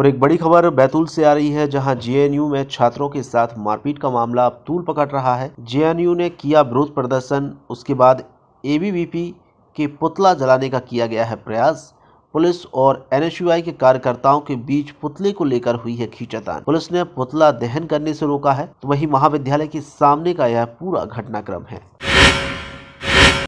और एक बड़ी खबर बैतूल से आ रही है जहां जेएनयू में छात्रों के साथ मारपीट का मामला अब तूल पकड़ रहा है जेएनयू ने किया विरोध प्रदर्शन उसके बाद एबीवीपी के पुतला जलाने का किया गया है प्रयास पुलिस और एनएसयूआई के कार्यकर्ताओं के बीच पुतले को लेकर हुई है खींचतान पुलिस ने पुतला दहन करने से रोका है तो वही महाविद्यालय के सामने का यह पूरा घटनाक्रम है